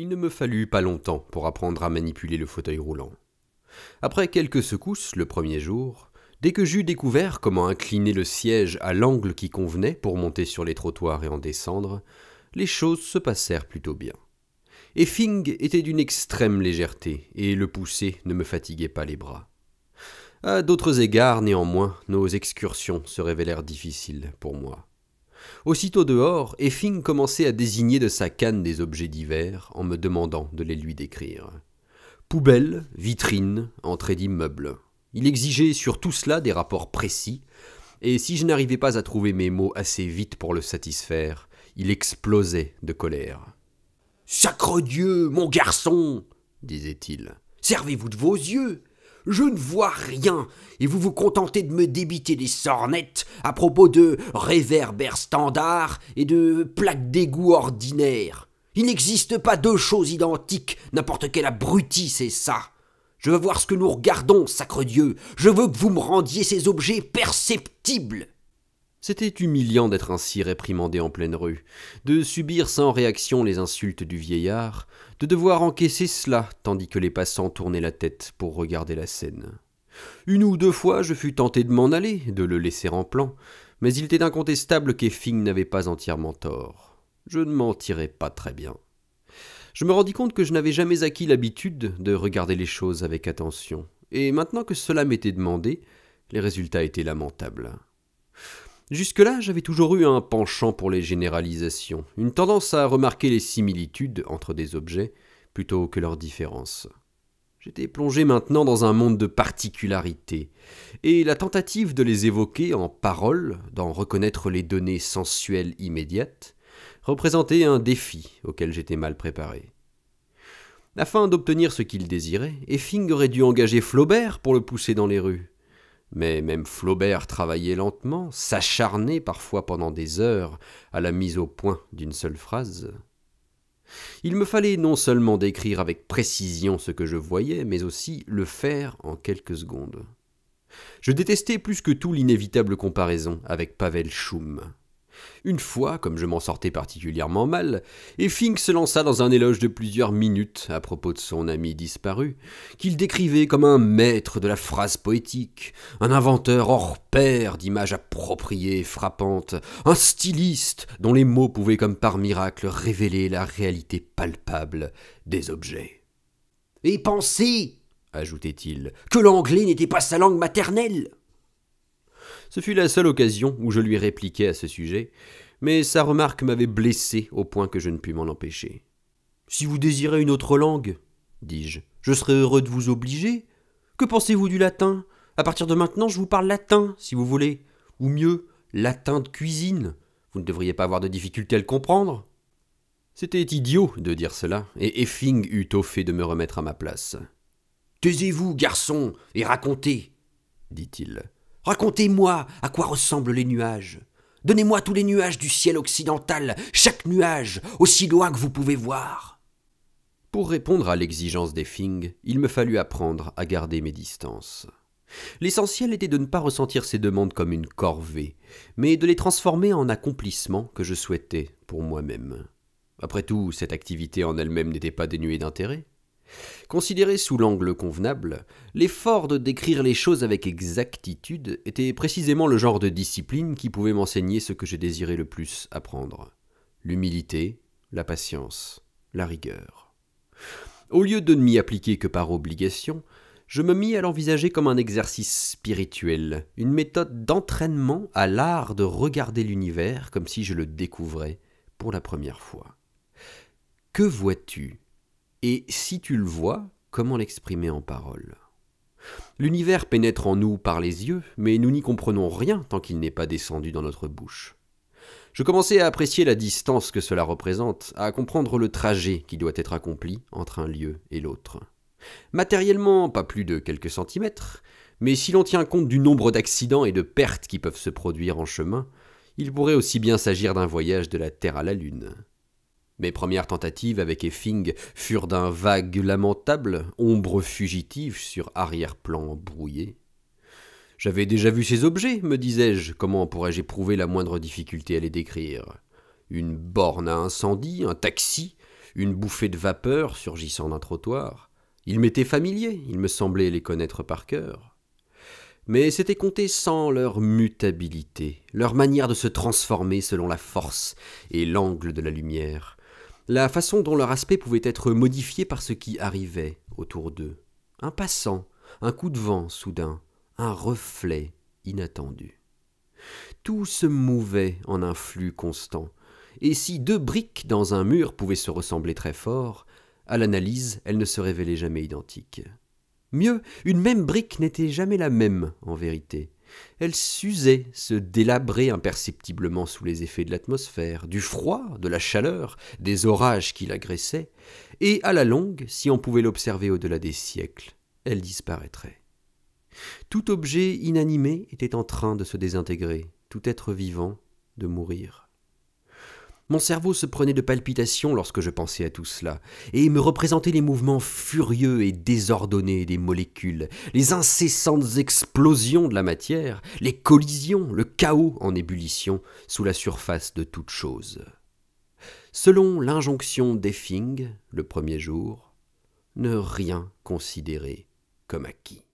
Il ne me fallut pas longtemps pour apprendre à manipuler le fauteuil roulant. Après quelques secousses le premier jour, dès que j'eus découvert comment incliner le siège à l'angle qui convenait pour monter sur les trottoirs et en descendre, les choses se passèrent plutôt bien. Effing était d'une extrême légèreté, et le pousser ne me fatiguait pas les bras. À d'autres égards, néanmoins, nos excursions se révélèrent difficiles pour moi. Aussitôt dehors, Effing commençait à désigner de sa canne des objets divers en me demandant de les lui décrire. Poubelles, vitrines, entrée d'immeuble. Il exigeait sur tout cela des rapports précis, et si je n'arrivais pas à trouver mes mots assez vite pour le satisfaire, il explosait de colère. Sacre Dieu, mon garçon disait-il, servez-vous de vos yeux je ne vois rien, et vous vous contentez de me débiter des sornettes à propos de réverbères standards et de plaques d'égout ordinaires. Il n'existe pas deux choses identiques, n'importe quel abruti c'est ça. Je veux voir ce que nous regardons, sacre Dieu, je veux que vous me rendiez ces objets perceptibles. C'était humiliant d'être ainsi réprimandé en pleine rue, de subir sans réaction les insultes du vieillard, de devoir encaisser cela tandis que les passants tournaient la tête pour regarder la scène. Une ou deux fois je fus tenté de m'en aller, de le laisser en plan, mais il était incontestable qu'Effing n'avait pas entièrement tort. Je ne m'en tirais pas très bien. Je me rendis compte que je n'avais jamais acquis l'habitude de regarder les choses avec attention, et maintenant que cela m'était demandé, les résultats étaient lamentables. Jusque-là, j'avais toujours eu un penchant pour les généralisations, une tendance à remarquer les similitudes entre des objets plutôt que leurs différences. J'étais plongé maintenant dans un monde de particularités, et la tentative de les évoquer en paroles, d'en reconnaître les données sensuelles immédiates, représentait un défi auquel j'étais mal préparé. Afin d'obtenir ce qu'il désirait, Effing aurait dû engager Flaubert pour le pousser dans les rues. Mais même Flaubert travaillait lentement, s'acharnait parfois pendant des heures à la mise au point d'une seule phrase. Il me fallait non seulement décrire avec précision ce que je voyais, mais aussi le faire en quelques secondes. Je détestais plus que tout l'inévitable comparaison avec Pavel Schum. Une fois, comme je m'en sortais particulièrement mal, et Fink se lança dans un éloge de plusieurs minutes à propos de son ami disparu, qu'il décrivait comme un maître de la phrase poétique, un inventeur hors pair d'images appropriées et frappantes, un styliste dont les mots pouvaient comme par miracle révéler la réalité palpable des objets. Et pensez, ajoutait-il, que l'anglais n'était pas sa langue maternelle. Ce fut la seule occasion où je lui répliquai à ce sujet, mais sa remarque m'avait blessé au point que je ne pus m'en empêcher. Si vous désirez une autre langue, dis-je, je serai heureux de vous obliger. Que pensez-vous du latin À partir de maintenant, je vous parle latin, si vous voulez. Ou mieux, latin de cuisine. Vous ne devriez pas avoir de difficulté à le comprendre. C'était idiot de dire cela, et Effing eut au fait de me remettre à ma place. Taisez-vous, garçon, et racontez, dit-il. Racontez-moi à quoi ressemblent les nuages. Donnez-moi tous les nuages du ciel occidental, chaque nuage, aussi loin que vous pouvez voir. Pour répondre à l'exigence des Fing, il me fallut apprendre à garder mes distances. L'essentiel était de ne pas ressentir ces demandes comme une corvée, mais de les transformer en accomplissements que je souhaitais pour moi-même. Après tout, cette activité en elle-même n'était pas dénuée d'intérêt. Considéré sous l'angle convenable, l'effort de décrire les choses avec exactitude était précisément le genre de discipline qui pouvait m'enseigner ce que je désirais le plus apprendre l'humilité, la patience, la rigueur. Au lieu de ne m'y appliquer que par obligation, je me mis à l'envisager comme un exercice spirituel, une méthode d'entraînement à l'art de regarder l'univers comme si je le découvrais pour la première fois. Que vois-tu et si tu le vois, comment l'exprimer en paroles L'univers pénètre en nous par les yeux, mais nous n'y comprenons rien tant qu'il n'est pas descendu dans notre bouche. Je commençais à apprécier la distance que cela représente, à comprendre le trajet qui doit être accompli entre un lieu et l'autre. Matériellement, pas plus de quelques centimètres, mais si l'on tient compte du nombre d'accidents et de pertes qui peuvent se produire en chemin, il pourrait aussi bien s'agir d'un voyage de la Terre à la Lune. Mes premières tentatives avec Effing furent d'un vague lamentable, ombre fugitive sur arrière-plan brouillé. J'avais déjà vu ces objets, me disais-je, comment pourrais-je éprouver la moindre difficulté à les décrire Une borne à incendie, un taxi, une bouffée de vapeur surgissant d'un trottoir. Ils m'étaient familiers, il me semblait les connaître par cœur. Mais c'était compté sans leur mutabilité, leur manière de se transformer selon la force et l'angle de la lumière la façon dont leur aspect pouvait être modifié par ce qui arrivait autour d'eux. Un passant, un coup de vent soudain, un reflet inattendu. Tout se mouvait en un flux constant, et si deux briques dans un mur pouvaient se ressembler très fort, à l'analyse elles ne se révélaient jamais identiques. Mieux, une même brique n'était jamais la même en vérité. Elle s'usait, se délabrait imperceptiblement sous les effets de l'atmosphère, du froid, de la chaleur, des orages qui l'agressaient, et à la longue, si on pouvait l'observer au-delà des siècles, elle disparaîtrait. Tout objet inanimé était en train de se désintégrer, tout être vivant de mourir. Mon cerveau se prenait de palpitations lorsque je pensais à tout cela, et me représentait les mouvements furieux et désordonnés des molécules, les incessantes explosions de la matière, les collisions, le chaos en ébullition sous la surface de toute chose. Selon l'injonction d'Effing, le premier jour, ne rien considérer comme acquis.